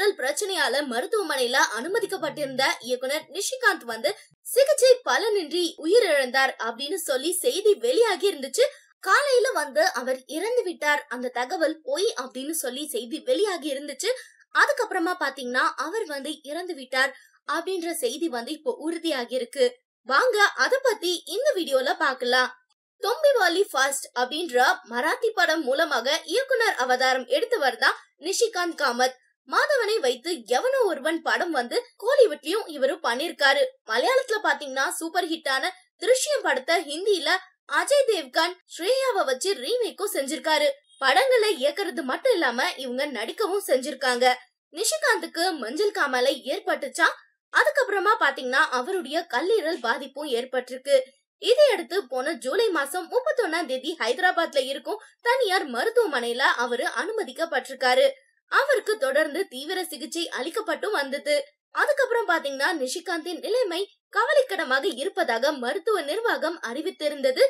நுரையீரல் பிரச்சனையால மருத்துவமனையில அனுமதிக்கப்பட்டிருந்த இயக்குனர் நிஷிகாந்த் வந்து சிகிச்சை பலனின்றி உயிரிழந்தார் அப்படின்னு சொல்லி செய்தி வெளியாகி இருந்துச்சு காலையில வந்து அவர் இறந்து விட்டார் அந்த தகவல் போய் அப்படின்னு சொல்லி செய்தி வெளியாகி இருந்துச்சு அதுக்கப்புறமா பாத்தீங்கன்னா அவர் வந்து இறந்து விட்டார் அப்படின்ற செய்தி வந்து இப்போ உறுதியாகி இருக்கு வாங்க அத பத்தி இந்த வீடியோல பாக்கலாம் தொம்பிவாலி ஃபர்ஸ்ட் அப்படின்ற மராத்தி படம் மூலமாக இயக்குனர் அவதாரம் எடுத்தவர் தான் நிஷிகாந்த் காமத் மாதவனை வைத்து எவனோ ஒருவன் படம் வந்து கோலிவுட்லயும் இவரு பண்ணிருக்காரு மலையாளத்துல பாத்தீங்கன்னா சூப்பர் ஹிட்டான திருஷ்யம் படத்தை ஹிந்தியில அஜய் தேவ்கான் ஸ்ரேயாவை வச்சு ரீமேக்கும் செஞ்சிருக்காரு படங்களை இயக்குறது மட்டும் இல்லாம இவங்க நடிக்கவும் செஞ்சிருக்காங்க நிஷிகாந்துக்கு மஞ்சள் காமாலை ஏற்பட்டுச்சா அதுக்கப்புறமா பாத்தீங்கன்னா அவருடைய கல்லீரல் பாதிப்பும் ஏற்பட்டிருக்கு இதையடுத்து போன ஜூலை மாசம் ஒன்னாம் தேதி ஹைதராபாத்ல இருக்கும் தனியார் மருத்துவமனையில அவரு அனுமதிக்கப்பட்டிருக்காரு அவருக்கு தொடர்ந்து தீவிர சிகிச்சை அளிக்கப்பட்டும் வந்தது அதுக்கப்புறம் பாத்தீங்கன்னா நிஷிகாந்தின் நிலைமை கவலைக்கிடமாக இருப்பதாக மருத்துவ நிர்வாகம் அறிவித்திருந்தது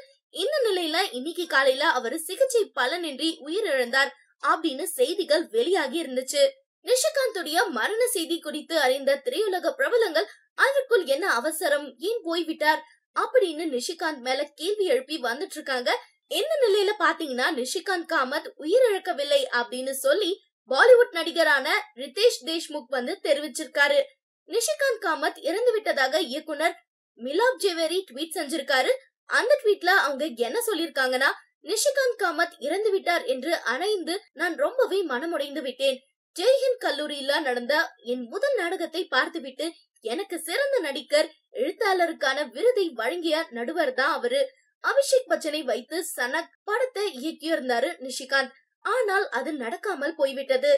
இந்த நிலையில இன்னைக்கு காலையில அவர் சிகிச்சை பலனின்றி உயிரிழந்தார் அப்படின்னு செய்திகள் வெளியாகி இருந்துச்சு நிஷிகாந்துடைய மரண செய்தி குறித்து அறிந்த திரையுலக பிரபலங்கள் அதற்குள் என்ன அவசரம் ஏன் போய்விட்டார் அப்படின்னு நிஷிகாந்த் மேல கேள்வி எழுப்பி வந்துட்டு இருக்காங்க இந்த நிலையில பாத்தீங்கன்னா நிஷிகாந்த் காமத் உயிரிழக்கவில்லை அப்படின்னு சொல்லி பாலிவுட் நடிகரான ரிதேஷ் தேஷ்முக் வந்து தெரிவிச்சிருக்காரு நிஷிகாந்த் காமத் இறந்து விட்டதாக இயக்குனர் மிலாப் ஜெவேரி ட்வீட் செஞ்சிருக்காரு அந்த ட்வீட்ல அவங்க என்ன சொல்லிருக்காங்கன்னா நிஷிகாந்த் காமத் இறந்து விட்டார் என்று அணைந்து நான் ரொம்பவே மனமுடைந்து விட்டேன் ஜெய்ஹிந்த் கல்லூரியில நடந்த என் முதல் நாடகத்தை பார்த்துவிட்டு எனக்கு சிறந்த நடிகர் எழுத்தாளருக்கான விருதை வழங்கிய நடுவர் தான் அவரு அபிஷேக் பச்சனை வைத்து சனக் படத்தை இயக்கியிருந்தாரு நிஷிகாந்த் ஆனால் அது நடக்காமல் போய்விட்டது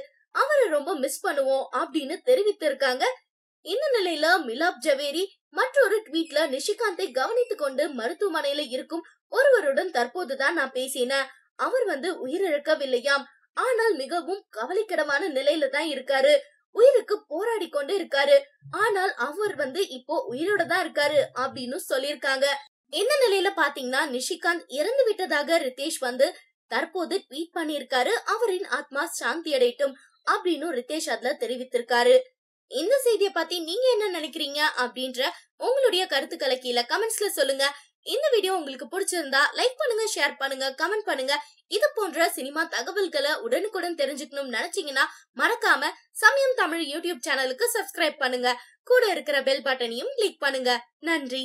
அவரை ரொம்ப மிஸ் பண்ணுவோம் அப்படின்னு தெரிவித்திருக்காங்க இந்த நிலையில மிலாப் ஜவேரி மற்றொரு ட்வீட்ல நிஷிகாந்தை கவனித்துக் கொண்டு மருத்துவமனையில இருக்கும் ஒருவருடன் தற்போதுதான் நான் பேசினேன் அவர் வந்து உயிரிழக்கவில்லையாம் ஆனால் மிகவும் கவலைக்கிடமான நிலையில தான் இருக்காரு உயிருக்கு போராடி கொண்டு இருக்காரு ஆனால் அவர் வந்து இப்போ உயிரோட தான் இருக்காரு அப்படின்னு சொல்லிருக்காங்க இந்த நிலையில பாத்தீங்கன்னா நிஷிகாந்த் இறந்து விட்டதாக ரிதேஷ் வந்து தற்போது ட்வீட் பண்ணியிருக்காரு அவரின் ஆத்மா சாந்தி அடையட்டும் அப்படின்னு ரிதேஷ் அதுல தெரிவித்திருக்காரு இந்த செய்திய பத்தி நீங்க என்ன நினைக்கிறீங்க அப்படின்ற உங்களுடைய கருத்துக்களை கீழே கமெண்ட்ஸ்ல சொல்லுங்க இந்த வீடியோ உங்களுக்கு பிடிச்சிருந்தா லைக் பண்ணுங்க ஷேர் பண்ணுங்க கமெண்ட் பண்ணுங்க இது போன்ற சினிமா தகவல்களை உடனுக்குடன் தெரிஞ்சுக்கணும்னு நினைச்சீங்கன்னா மறக்காம சமயம் தமிழ் யூடியூப் சேனலுக்கு சப்ஸ்கிரைப் பண்ணுங்க கூட இருக்கிற பெல் பட்டனையும் கிளிக் பண்ணுங்க நன்றி